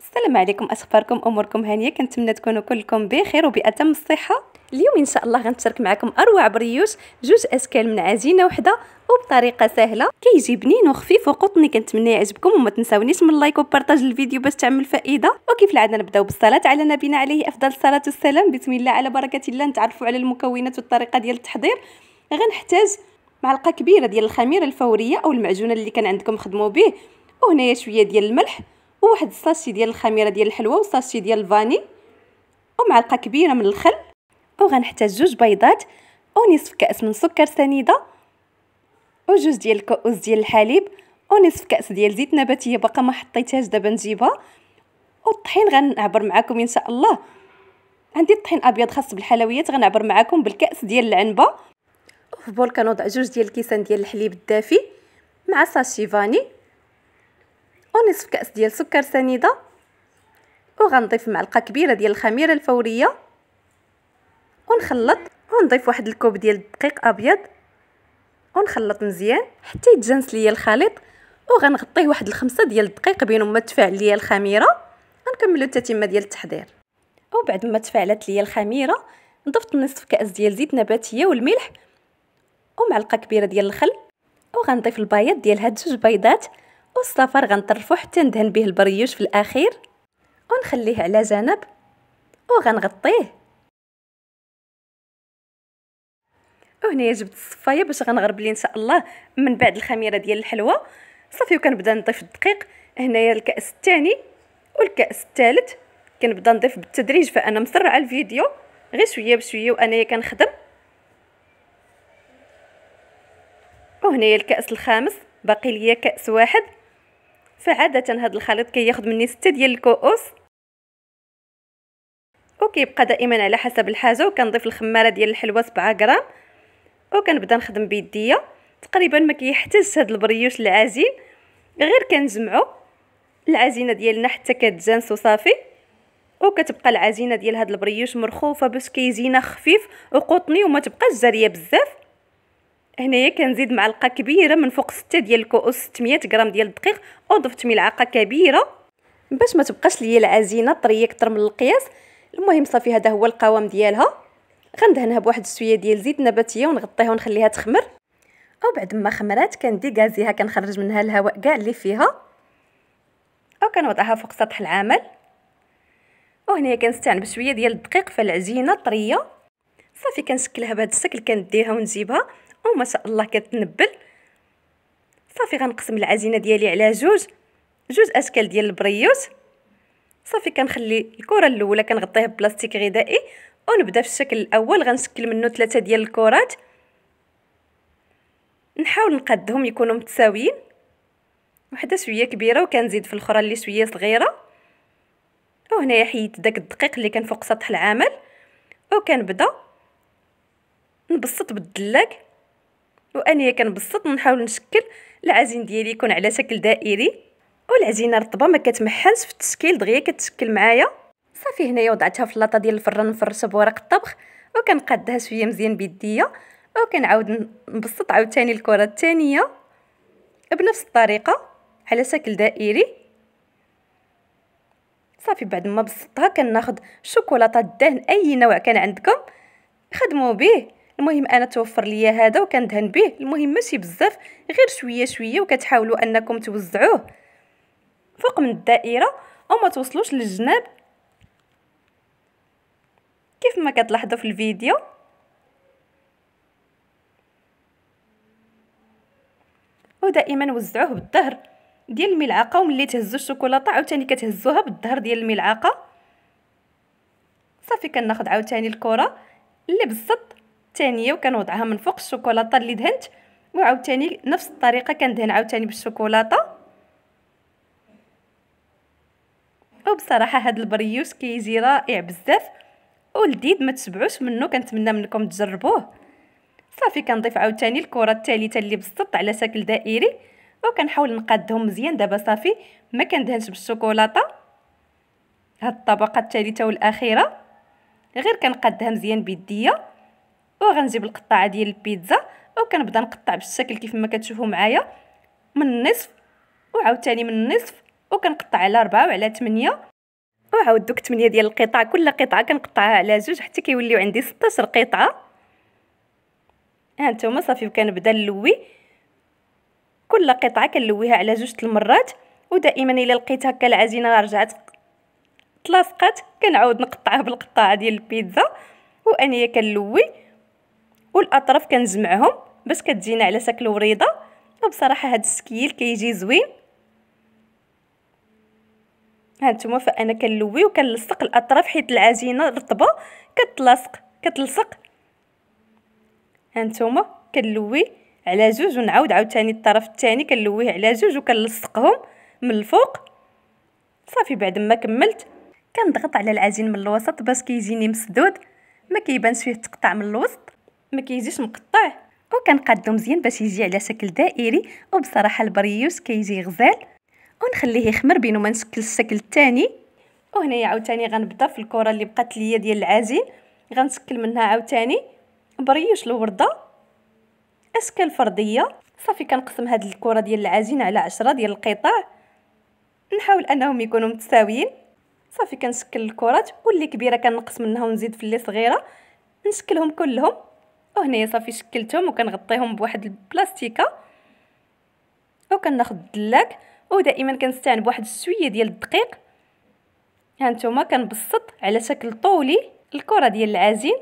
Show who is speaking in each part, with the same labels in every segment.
Speaker 1: السلام عليكم اخباركم اموركم هانيه كنتمنى تكونوا كلكم بخير وباتم الصحه اليوم ان شاء الله غنتشارك معكم اروع بريوش جوج اشكال من عجينه وحده وبطريقه سهله كيجي بنين وخفيف وقطني كنتمنى يعجبكم وما تنساونيش من لايك وبارطاج الفيديو باش تعمل فائده وكيف العاده نبداو بالصلاه على نبينا عليه افضل الصلاه والسلام بسم الله على بركه الله نتعرفوا على المكونات والطريقه ديال التحضير غنحتاج معلقه كبيره ديال الخميره الفوريه او المعجونه اللي كان عندكم خدموا به وهنايا شويه ديال الملح وواحد الساشي ديال الخميره ديال الحلوه وساشي ديال الفاني ومعلقه كبيره من الخل وغنحتاج جوج بيضات ونصف كاس من سكر سنيده وجوج ديال الكؤوس ديال الحليب ونصف كاس ديال زيت نباتيه باقا ما حطيتهاش دابا نجيبها والطحين غنعبر معكم ان شاء الله عندي الطحين ابيض خاص بالحلويات غنعبر معكم بالكاس ديال العنبه وفي بول كنوضع جوج ديال الكيسان ديال الحليب الدافي مع ساشي فاني ونصف كأس ديال سكر سنيدة وغنضيف معلقة كبيرة ديال الخميرة الفورية ونخلط ونضيف واحد الكوب ديال الدقيق أبيض ونخلط مزيان حتى يتجانس ليا الخليط وغنغطيه واحد الخمسة ديال الدقيق بينما ما تفاعل ليا الخميرة غنكملو التتمة ديال التحضير وبعد ما تفاعلت ليا الخميرة ضفت نصف كأس ديال زيت نباتية والملح ومعلقة كبيرة ديال الخل وغنضيف البياض ديال هاد جوج بيضات والصفر غنطرفو حتى ندهن به البريوش في الاخير ونخليه على جنب وغنغطيه وهنا جبت الصفايه باش غنغرب ليه ان شاء الله من بعد الخميره ديال الحلوى صافي وكنبدا نضيف الدقيق هنايا الكاس الثاني والكاس الثالث كنبدا نضيف بالتدريج فانا مسرعه الفيديو غير شويه بشويه وانايا كنخدم وهنايا الكاس الخامس باقي ليا كاس واحد فعاده هذا الخليط كياخذ مني 6 ديال الكؤوس وكيبقى دائما على حسب الحاجه وكنضيف الخماره ديال الحلوه 7 غرام وكنبدا نخدم بيديا تقريبا ما كيحتاجش هذا البريوش العجين غير كنجمعو العجينه ديالنا حتى كتجانس وصافي وكتبقى العجينه ديال هاد البريوش مرخوفه باش كيجينا خفيف وقطني وما تبقاش جاريه بزاف هنايا كنزيد معلقه كبيره من فوق 6 ديال الكؤوس 600 غرام ديال الدقيق وضفت ملعقه كبيره باش ما تبقاش ليا العجينه طريه اكثر من القياس المهم صافي هذا هو القوام ديالها غندهنها بواحد الشويه ديال زيت نباتيه ونغطيها ونخليها تخمر او بعد ما خمرات كندي غازيها كنخرج منها الهواء كاع اللي فيها او كنوضعها فوق سطح العمل وهنايا كنستعن بشويه ديال الدقيق فالعجينه طريه صافي كنشكلها بهذا الشكل كنديها ونجيبها وما شاء الله كتنبل صافي غنقسم العجينه ديالي على جوج جوج اشكال ديال البريوس صافي كنخلي الكره الاولى كنغطيها ببلاستيك غذائي ونبدا في الشكل الاول غنشكل منه ثلاثه ديال الكرات نحاول نقدهم يكونوا متساويين وحده شويه كبيره وكنزيد في الاخرى اللي شويه صغيره هنايا حيدت داك الدقيق اللي كان فوق سطح العمل وكنبدا نبسط بالدلاك وانيا كنبسط نحاول نشكل العجين ديالي يكون على شكل دائري والعزينه رطبه ما كتمحنش في التشكيل دغيا كتشكل معايا صافي هنايا وضعتها في لاطه ديال الفران نفرشها بورق الطبخ وكنقادها شويه مزيان بيديا وكنعاود نبسط عاوتاني الكره الثانيه بنفس الطريقه على شكل دائري صافي بعد ما بسطتها كناخذ شوكولاته الدهن اي نوع كان عندكم خدموا به المهم انا توفر ليا هذا وكندهن به المهم ماشي بزاف غير شويه شويه وكتحاولوا انكم توزعوه فوق من الدائره او ما توصلوش للجناب كيف ما كتلاحظوا في الفيديو ودائما وزعوه بالظهر ديال الملعقه وملي تهزوا الشوكولاته عاوتاني كتهزوها بالظهر ديال الملعقه صافي كناخذ عاوتاني الكره اللي بالصد الثانيه وكنوضعها من فوق الشوكولاته اللي دهنت وعاوتاني نفس الطريقه كندهن عاوتاني بالشوكولاته وبصراحه هاد البريوش كيجي رائع بزاف ولذيذ ما تشبعوش منه كنتمنى منكم تجربوه صافي كنضيف عاوتاني الكره الثالثه اللي بسطت على شكل دائري وكنحاول نقادهم مزيان دابا صافي ما كندهنش بالشوكولاته هاد الطبقه الثالثه والاخيره غير كنقادها مزيان بيديه وغنجيب القطاعه ديال البيتزا وكنبدا نقطع بالشكل كيف ما كتشوفوا معايا من النصف وعاوتاني من النصف وكنقطع على 4 وعلى 8 وعاود دوك 8 ديال القطع كل قطعه كنقطعها على جوج حتى كيوليو عندي 16 قطعه ها نتوما صافي كنبدا نلوي كل قطعه كنلويها على جوج المرات ودائما الا لقيت هكا العجينه رجعت تلاصقات كنعاود نقطعها بالقطاعه ديال البيتزا وانا كنلوي والاطراف كنجمعهم باش كتجينا على شكل وريضه وبصراحه هذا السكيل كيجي زوين هانتوما فانا كنلوي وكنلصق الاطراف حيت العجينه رطبه كتلصق كتلصق هانتوما كنلوي على جوج ونعاود عاوتاني الطرف الثاني كنلويه على جوج وكنلصقهم من الفوق صافي بعد ما كملت كنضغط على العجين من الوسط باش كيجيني مسدود ما كيبانش فيه تقطع من الوسط ما كيجيش مقطع وكنقادو مزيان باش يجي على شكل دائري وبصراحه البريوش كيجي غزال ونخليه يخمر بين ما نشكل الشكل الثاني وهنايا عاوتاني غنبدا في الكره اللي بقات ليا ديال العجين غنشكل منها عاوتاني بريوش الورده اشكال فرديه صافي كنقسم هاد الكره ديال العجين على عشرة ديال القطع نحاول انهم يكونوا متساويين صافي كنشكل الكرات واللي كبيره كنقص منها ونزيد في اللي صغيره نشكلهم كلهم وهنايا صافي شكلتهم وكنغطيهم بواحد البلاستيكه وكناخذ الدلاك ودائما كنستعن بواحد شويه ديال الدقيق هانتوما كنبسط على شكل طولي الكره ديال العجين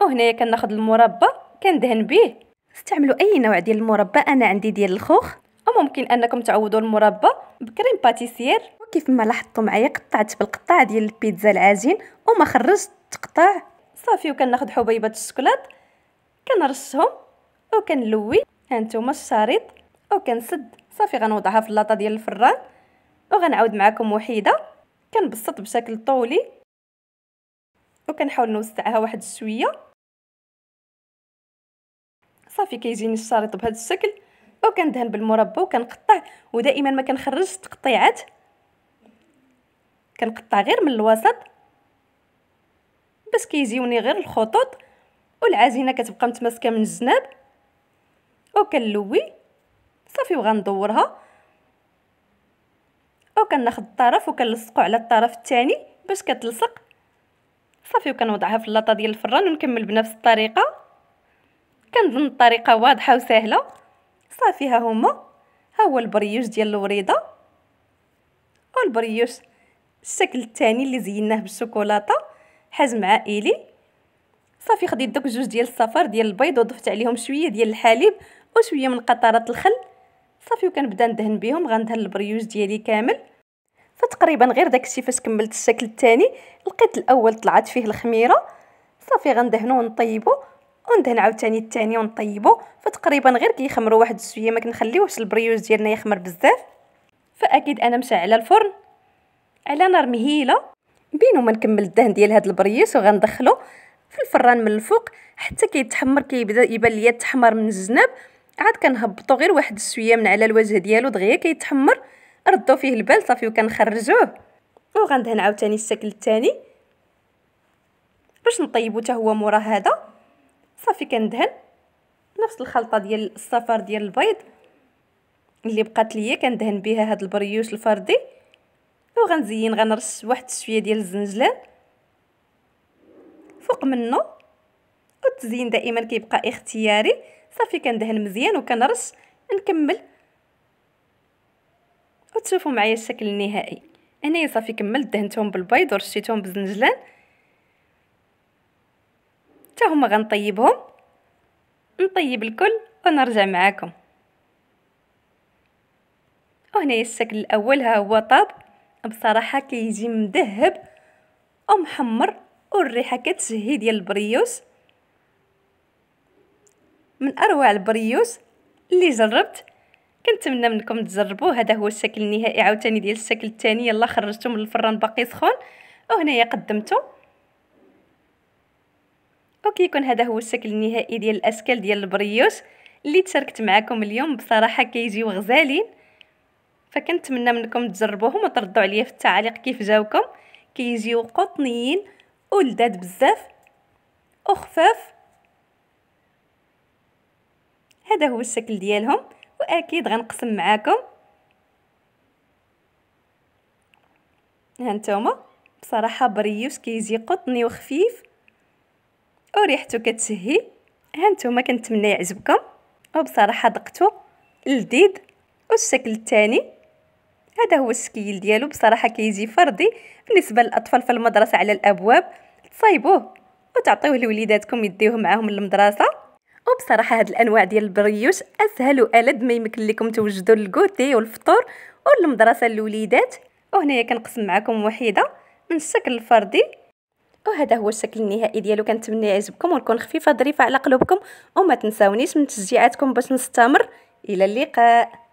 Speaker 1: وهنايا كناخذ المربى كندهن به استعملوا اي نوع ديال المربى انا عندي ديال الخوخ وممكن انكم تعوضوا المربى بكريم باتيسير وكيف ما لاحظتوا معايا قطعت بالقطعه ديال البيتزا العجين وما خرجت تقطع صافي وكناخذ حبيبه الشوكولات كنرشهم وكنلوي هانتوما الشريط وكنسد صافي غنوضعها في اللاطه ديال الفران وغنعاود معكم وحيده كنبسط بشكل طولي وكنحاول نوسعها واحد شويه صافي كيجيني الشريط بهذا الشكل وكندهن بالمربى وكنقطع ودائما ما كنخرجش تقطيعات كنقطع غير من الوسط باش كيجيوني غير الخطوط والعزينه كتبقى متماسكه من او وكنلوي صافي وغندورها وكناخذ الطرف وكنلصقو على الطرف الثاني باش كتلصق صافي وكنوضعها في اللاطه ديال الفران ونكمل بنفس الطريقه كنظن الطريقه واضحه وسهله صافي ها هما ها هو البريوش ديال الوريده والبريوش الشكل الثاني اللي زيناه بالشوكولاته حجم عائلي صافي خديت دوك جوج ديال الصفار ديال البيض وضفت عليهم شويه ديال الحليب وشويه من قطرات الخل صافي وكنبدا ندهن بهم غندهن البريوج ديالي كامل فتقريبا غير داكشي فاش كملت الشكل الثاني لقيت الاول طلعت فيه الخميره صافي غندهنو ونطيبو وندهن عاوتاني الثاني ونطيبو فتقريبا غير كيخمروا كي واحد شويه ما كنخليوش البريوج ديالنا يخمر بزاف فاكيد انا مشعله الفرن على نار مهيله بينو نكمل الدهن ديال هاد البريوش وغندخلو الفران من الفوق حتى كيتحمر كيبدا يبان ليا التحمر من الزناب عاد كنهبطو غير واحد الشويه من على الوجه ديالو دغيا كيتحمر ردو فيه البال صافي وكنخرجوه وغندهن عاوتاني الشكل الثاني باش نطيبو حتى هو مورا هذا صافي كندهن نفس الخلطه ديال الصفار ديال البيض اللي بقات ليا كندهن بها هاد البريوش الفردي وغنزين غنرش واحد الشويه ديال الزنجلان فوق منه والتزيين دائما كيبقى اختياري صافي كندهن مزيان وكنرش نكمل وتشوفوا معايا الشكل النهائي هنايا صافي كملت دهنتهم بالبيض ورشيتهم بالزنجلان حتى هما غنطيبهم نطيب الكل ونرجع معاكم وهنا الشكل الاول ها هو طاب بصراحه كيجي مذهب ومحمر والريحه كتشهي ديال البريوس من اروع البريوس اللي جربت كنتمنى منكم تجربوه هذا هو الشكل النهائي عاوتاني ديال الشكل الثاني يلا خرجته من الفران باقي سخون وهنايا قدمته يكون هذا هو الشكل النهائي ديال الاشكال ديال البريوش اللي تشاركت معكم اليوم بصراحه كيجيو غزالين فكنتمنى منكم تجربوهم وتردوا عليا في التعليق كيف جاوكم كيجيو قطنيين ولداد بزاف وخفاف هذا هو الشكل ديالهم واكيد غنقسم معاكم هانتوما بصراحه بريوش كيجي قطني وخفيف وريحته كتشهي هانتوما كنتمنى يعجبكم وبصراحه ذقته لذيذ والشكل الثاني هذا هو الشكيل ديالو بصراحه كيجي فردي بالنسبه للاطفال في المدرسه على الابواب تصايبوه وتعطيوه لوليداتكم يديوه معاهم للمدرسه وبصراحه هاد الانواع ديال البريوش اسهل والد ما يمكن لكم توجدوا للكوتي والفطور والمدرسه للوليدات وهنايا كنقسم معكم وحيده من الشكل الفردي وهذا هو الشكل النهائي ديالو كنتمنى يعجبكم ونكون خفيفه ظريفه على قلوبكم وما تنساونيش من تشجيعاتكم باش نستمر الى اللقاء